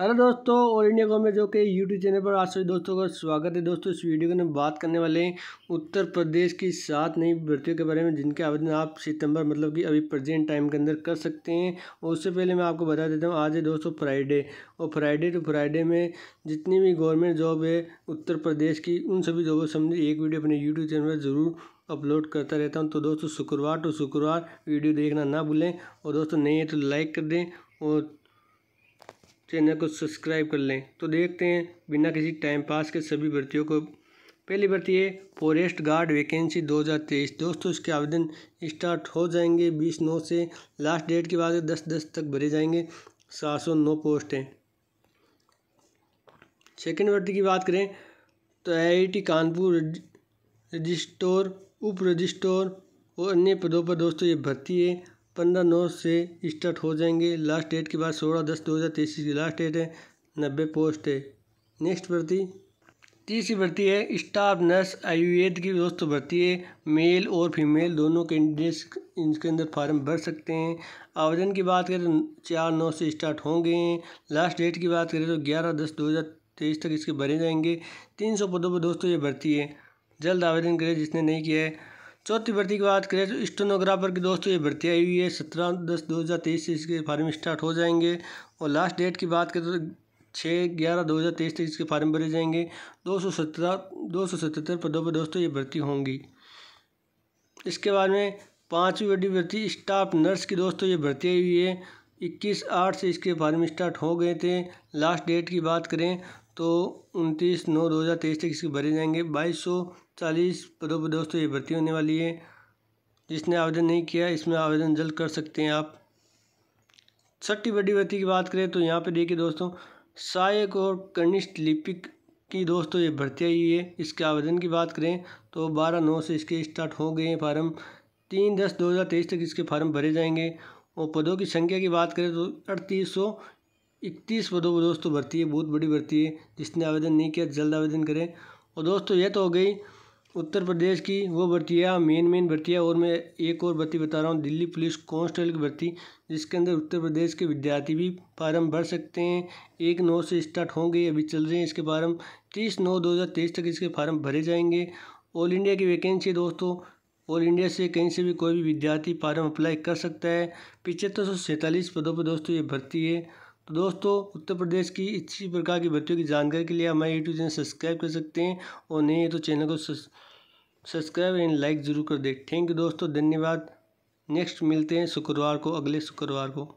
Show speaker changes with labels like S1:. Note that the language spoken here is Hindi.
S1: हेलो दोस्तों ऑल इंडिया गोमे जो के यूट्यूब चैनल पर आज सभी दोस्तों का स्वागत है दोस्तों इस वीडियो के हम बात करने वाले हैं उत्तर प्रदेश की सात नई भर्तियों के बारे में जिनके आवेदन आप सितंबर मतलब कि अभी प्रेजेंट टाइम के अंदर कर सकते हैं और उससे पहले मैं आपको बता देता हूँ आज है दोस्तों फ्राइडे और फ्राइडे टू फ्राइडे में जितनी भी गवर्नमेंट जॉब है उत्तर प्रदेश की उन सभी जॉबों संबंधी एक वीडियो अपने यूट्यूब चैनल पर ज़रूर अपलोड करता रहता हूँ तो दोस्तों शुक्रवार टू शुक्रवार वीडियो देखना ना भूलें और दोस्तों नहीं है तो लाइक कर दें और चैनल को सब्सक्राइब कर लें तो देखते हैं बिना किसी टाइम पास के सभी भर्तियों को पहली भर्ती है फॉरेस्ट गार्ड वैकेंसी 2023 दोस्तों इसके आवेदन स्टार्ट हो जाएंगे 20 नौ से लास्ट डेट के बाद 10 10 तक भरे जाएंगे सात सौ नौ पोस्ट हैं सेकेंड भर्ती की बात करें तो आईआईटी कानपुर रजिस्टोर उप रजिस्टोर और अन्य पदों पर दोस्तों ये भर्ती है पंद्रह नौ से स्टार्ट हो जाएंगे लास्ट डेट के बाद सोलह दस दो हज़ार तेईस की लास्ट डेट है नब्बे पोस्ट है नेक्स्ट भर्ती तीसरी भर्ती है स्टाफ नर्स आयुर्वेद की दोस्तों भर्ती है मेल और फीमेल दोनों कैंडिडेट्स इनके अंदर फार्म भर सकते हैं आवेदन की बात करें तो चार नौ से स्टार्ट होंगे लास्ट डेट की बात करें तो ग्यारह दस दो हज़ार तेईस तक इसके भरे जाएंगे तीन सौ पदों पर दोस्तों ये भर्ती है जल्द आवेदन करें जिसने नहीं किया है चौथी भर्ती की बात करें तो स्टोनोग्राफर की दोस्तों ये भर्ती आई हुई है सत्रह दस दो हज़ार तेईस से इसके फार्म स्टार्ट हो जाएंगे और लास्ट डेट की बात करें तो छः ग्यारह दो हज़ार तेईस तक इसके फार्म भरे जाएंगे दो सौ सत्रह दो सौ सतहत्तर पदों पर दोस्तों ये भर्ती होंगी इसके बाद में पाँचवीं बड़ी भर्ती स्टाफ नर्स की दोस्तों ये भर्ती आई हुई है इक्कीस आठ से इसके फार्म स्टार्ट हो गए थे लास्ट डेट की बात करें तो उनतीस नौ दो हज़ार तेईस तक इसके भरे जाएंगे बाईस सौ चालीस पदों पर दोस्तों ये भर्ती होने वाली है जिसने आवेदन नहीं किया इसमें आवेदन जल्द कर सकते हैं आप छठी बड़ी भर्ती की बात करें तो यहाँ पे देखिए दोस्तों सहायक और कनिष्ठ लिपिक की दोस्तों ये भर्ती आई है इसके आवेदन की बात करें तो बारह नौ से इसके स्टार्ट हो गए हैं फार्म तीन दस दो हज़ार तेईस तक इसके फार्म भरे जाएंगे और पदों की संख्या की बात करें तो अड़तीस सौ इकतीस पदों को दोस्तों भर्ती है बहुत बड़ी भर्ती है जिसने आवेदन नहीं किया जल्द आवेदन करें और दोस्तों यह तो हो गई उत्तर प्रदेश की वो भर्तियाँ मेन मेन भर्तियाँ और मैं एक और भर्ती बता रहा हूँ दिल्ली पुलिस कॉन्स्टेबल की भर्ती जिसके अंदर उत्तर प्रदेश के विद्यार्थी भी फार्म भर सकते हैं एक नौ से स्टार्ट होंगे अभी चल रहे हैं इसके फार्म तीस नौ दो हज़ार तेईस तक इसके फार्म भरे जाएंगे ऑल इंडिया की वैकेंसी दोस्तों ऑल इंडिया से कहीं से भी कोई भी विद्यार्थी फार्म अप्लाई कर सकता है पिचहत्तर तो सौ सैंतालीस पदों पर दोस्तों ये भर्ती है तो दोस्तों उत्तर प्रदेश की इसी प्रकार की भर्तियों की जानकारी के लिए हमारे यूट्यूब चैनल सब्सक्राइब कर सकते हैं और नहीं है तो चैनल को सब्सक्राइब एंड लाइक ज़रूर कर दें थैंक यू दोस्तों धन्यवाद नेक्स्ट मिलते हैं शुक्रवार को अगले शुक्रवार को